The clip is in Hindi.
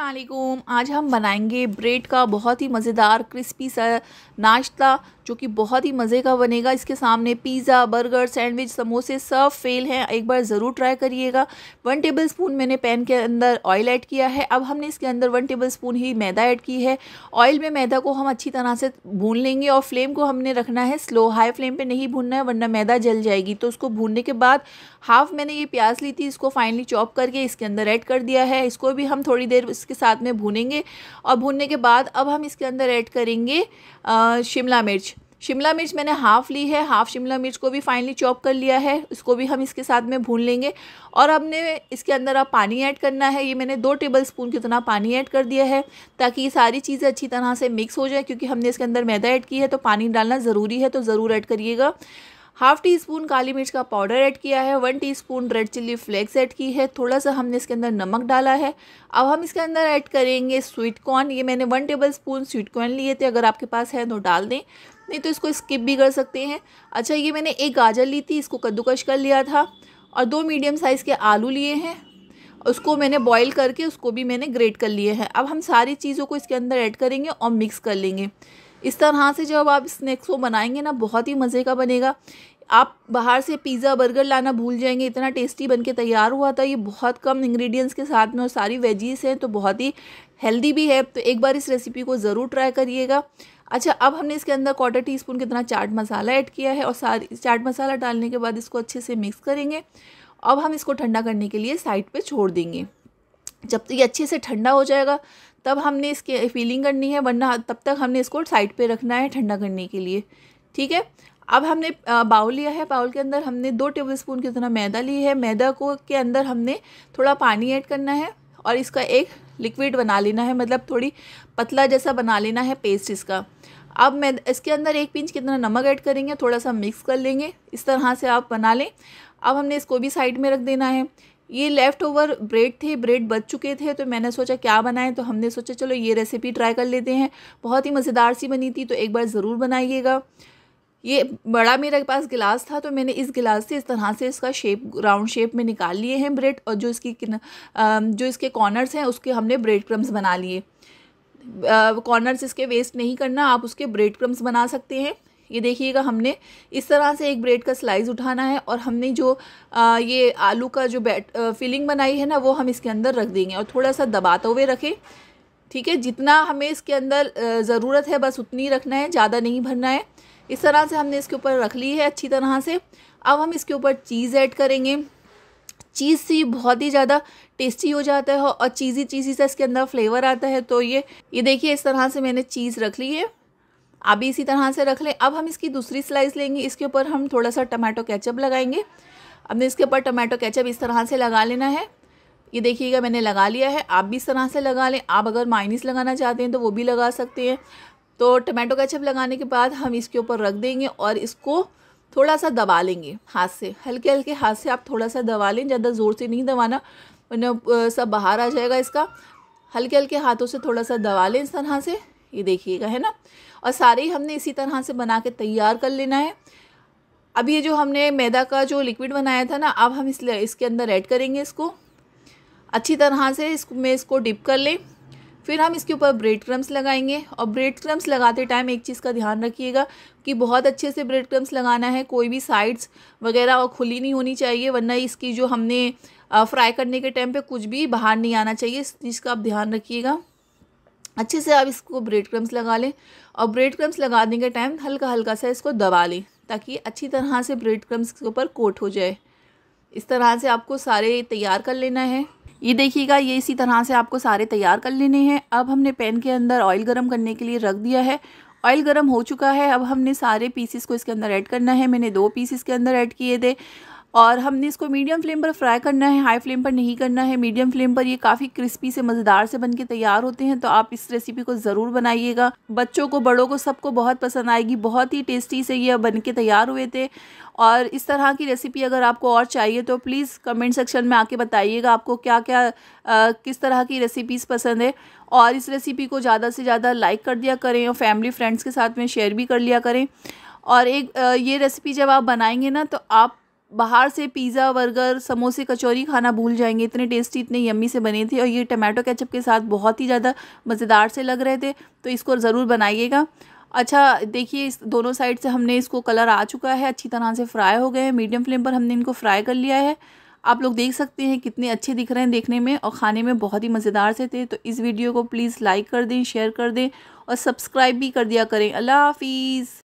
असलकुम आज हम बनाएंगे ब्रेड का बहुत ही मज़ेदार क्रिस्पी सा नाश्ता जो कि बहुत ही मज़े का बनेगा इसके सामने पिज़्ज़ा बर्गर सैंडविच समोसे सब फेल हैं एक बार ज़रूर ट्राई करिएगा वन टेबल स्पून मैंने पैन के अंदर ऑयल ऐड किया है अब हमने इसके अंदर वन टेबल स्पून ही मैदा ऐड की है ऑयल में मैदा को हम अच्छी तरह से भून लेंगे और फ्लेम को हमने रखना है स्लो हाई फ्लेम पर नहीं भूनना है वरना मैदा जल जाएगी तो उसको भूनने के बाद हाफ मैंने ये प्याज ली थी इसको फाइनली चॉप करके इसके अंदर ऐड कर दिया है इसको भी हम थोड़ी देर इसके साथ में भूनेंगे और भूनने के बाद अब हम इसके अंदर ऐड करेंगे शिमला मिर्च शिमला मिर्च मैंने हाफ़ ली है हाफ़ शिमला मिर्च को भी फाइनली चॉप कर लिया है इसको भी हम इसके साथ में भून लेंगे और हमने इसके अंदर अब पानी ऐड करना है ये मैंने दो टेबल स्पून कितना पानी ऐड कर दिया है ताकि ये सारी चीज़ें अच्छी तरह से मिक्स हो जाए क्योंकि हमने इसके अंदर मैदा ऐड की है तो पानी डालना ज़रूरी है तो ज़रूर ऐड करिएगा हाफ़ टी स्पून काली मिर्च का पाउडर ऐड किया है one teaspoon red chilli flakes add की है थोड़ा सा हमने इसके अंदर नमक डाला है अब हम इसके अंदर ऐड करेंगे स्वीट कॉर्न ये मैंने one tablespoon sweet corn लिए थे अगर आपके पास है तो डाल दें नहीं तो इसको स्किप भी कर सकते हैं अच्छा ये मैंने एक गाजर ली थी इसको कद्दूकश कर लिया था और दो मीडियम साइज़ के आलू लिए हैं उसको मैंने बॉईल करके उसको भी मैंने ग्रेट कर लिए हैं अब हम सारी चीज़ों को इसके अंदर ऐड करेंगे और मिक्स कर लेंगे इस तरह से जब आप स्नैक्स को बनाएंगे ना बहुत ही मज़े का बनेगा आप बाहर से पिज़्ज़ा बर्गर लाना भूल जाएंगे इतना टेस्टी बन के तैयार हुआ था ये बहुत कम इंग्रेडिएंट्स के साथ में और सारी वेजीज़ हैं तो बहुत ही हेल्दी भी है तो एक बार इस रेसिपी को ज़रूर ट्राई करिएगा अच्छा अब हमने इसके अंदर क्वार्टर टी स्पून कितना चाट मसाला ऐड किया है और सारी चाट मसाला डालने के बाद इसको अच्छे से मिक्स करेंगे अब हम इसको ठंडा करने के लिए साइड पर छोड़ देंगे जब तक ये अच्छे से ठंडा हो जाएगा तब हमने इसके फीलिंग करनी है वरना तब तक हमने इसको साइड पे रखना है ठंडा करने के लिए ठीक है अब हमने बाउल लिया है बाउल के अंदर हमने दो टेबल स्पून कितना मैदा ली है मैदा को के अंदर हमने थोड़ा पानी ऐड करना है और इसका एक लिक्विड बना लेना है मतलब थोड़ी पतला जैसा बना लेना है पेस्ट इसका अब मैं इसके अंदर एक पिंच कितना नमक ऐड करेंगे थोड़ा सा मिक्स कर लेंगे इस तरह से आप बना लें अब हमने इसको भी साइड में रख देना है ये लेफ़्ट ओवर ब्रेड थे ब्रेड बच चुके थे तो मैंने सोचा क्या बनाएं तो हमने सोचा चलो ये रेसिपी ट्राई कर लेते हैं बहुत ही मज़ेदार सी बनी थी तो एक बार ज़रूर बनाइएगा ये बड़ा मेरे पास गिलास था तो मैंने इस गिलास से इस तरह से इसका शेप राउंड शेप में निकाल लिए हैं ब्रेड और जो इसकी जो इसके कॉर्नर्स हैं उसके हमने ब्रेड क्रम्स बना लिए कॉर्नर्स इसके वेस्ट नहीं करना आप उसके ब्रेड क्रम्स बना सकते हैं ये देखिएगा हमने इस तरह से एक ब्रेड का स्लाइस उठाना है और हमने जो आ, ये आलू का जो बैट फिलिंग बनाई है ना वो हम इसके अंदर रख देंगे और थोड़ा सा दबाते हुए रखें ठीक है जितना हमें इसके अंदर ज़रूरत है बस उतनी रखना है ज़्यादा नहीं भरना है इस तरह से हमने इसके ऊपर रख ली है अच्छी तरह से अब हम इसके ऊपर चीज़ ऐड करेंगे चीज़ से बहुत ही ज़्यादा टेस्टी हो जाता है और चीज़ी चीज़ी सा इसके अंदर फ्लेवर आता है तो ये ये देखिए इस तरह से मैंने चीज़ रख ली है आप भी इसी तरह से रख लें अब हम इसकी दूसरी स्लाइस लेंगे इसके ऊपर हम थोड़ा सा टमाटो केचप लगाएंगे हमने इसके ऊपर टमाटो केचप इस तरह से लगा लेना है ये देखिएगा मैंने लगा लिया है आप भी इस तरह से लगा लें आप अगर माइनस लगाना चाहते हैं तो वो भी लगा सकते हैं तो टमाटो केचप लगाने के बाद हम इसके ऊपर रख देंगे और इसको थोड़ा सा दबा लेंगे हाथ से हल्के हल्के हाथ से आप थोड़ा सा दबा लें ज़्यादा ज़ोर से नहीं दबाना वरना सब बाहर आ जाएगा इसका हल्के हल्के हाथों से थोड़ा सा दबा लें इस तरह से ये देखिएगा है ना और सारे हमने इसी तरह से बना के तैयार कर लेना है अब ये जो हमने मैदा का जो लिक्विड बनाया था ना अब हम इसलिए इसके अंदर ऐड करेंगे इसको अच्छी तरह से इसमें इसको डिप कर लें फिर हम इसके ऊपर ब्रेड क्रम्स लगाएंगे और ब्रेड क्रम्स लगाते टाइम एक चीज़ का ध्यान रखिएगा कि बहुत अच्छे से ब्रेड क्रम्स लगाना है कोई भी साइड्स वगैरह और खुली नहीं होनी चाहिए वरना इसकी जो हमने फ्राई करने के टाइम पे कुछ भी बाहर नहीं आना चाहिए इस चीज़ का आप ध्यान रखिएगा अच्छे से आप इसको ब्रेड क्रम्स लगा लें और ब्रेड क्रम्स लगाने के टाइम हल्का हल्का सा इसको दबा लें ताकि अच्छी तरह से ब्रेड क्रम्स के ऊपर कोट हो जाए इस तरह से आपको सारे तैयार कर लेना है ये देखिएगा ये इसी तरह से आपको सारे तैयार कर लेने हैं अब हमने पैन के अंदर ऑयल गर्म करने के लिए रख दिया है ऑयल गर्म हो चुका है अब हमने सारे पीसेस को इसके अंदर ऐड करना है मैंने दो पीसेस के अंदर ऐड किए थे और हमने इसको मीडियम फ्लेम पर फ्राई करना है हाई फ्लेम पर नहीं करना है मीडियम फ्लेम पर ये काफ़ी क्रिस्पी से मज़ेदार से बन के तैयार होते हैं तो आप इस रेसिपी को ज़रूर बनाइएगा बच्चों को बड़ों को सबको बहुत पसंद आएगी बहुत ही टेस्टी से ये बन के तैयार हुए थे और इस तरह की रेसिपी अगर आपको और चाहिए तो प्लीज़ कमेंट सेक्शन में आके बताइएगा आपको क्या क्या आ, किस तरह की रेसिपीज़ पसंद है और इस रेसिपी को ज़्यादा से ज़्यादा लाइक कर दिया करें और फैमिली फ्रेंड्स के साथ में शेयर भी कर लिया करें और एक ये रेसिपी जब आप बनाएंगे ना तो आप बाहर से पिज़्ज़ा बर्गर समोसे कचौरी खाना भूल जाएंगे इतने टेस्टी इतने यम्मी से बने थे और ये टमाटो केचप के साथ बहुत ही ज़्यादा मज़ेदार से लग रहे थे तो इसको ज़रूर बनाइएगा अच्छा देखिए इस दोनों साइड से हमने इसको कलर आ चुका है अच्छी तरह से फ्राई हो गए हैं मीडियम फ्लेम पर हमने इनको फ्राई कर लिया है आप लोग देख सकते हैं कितने अच्छे दिख रहे हैं देखने में और खाने में बहुत ही मज़ेदार से थे तो इस वीडियो को प्लीज़ लाइक कर दें शेयर कर दें और सब्सक्राइब भी कर दिया करें अल्लाह हाफिज़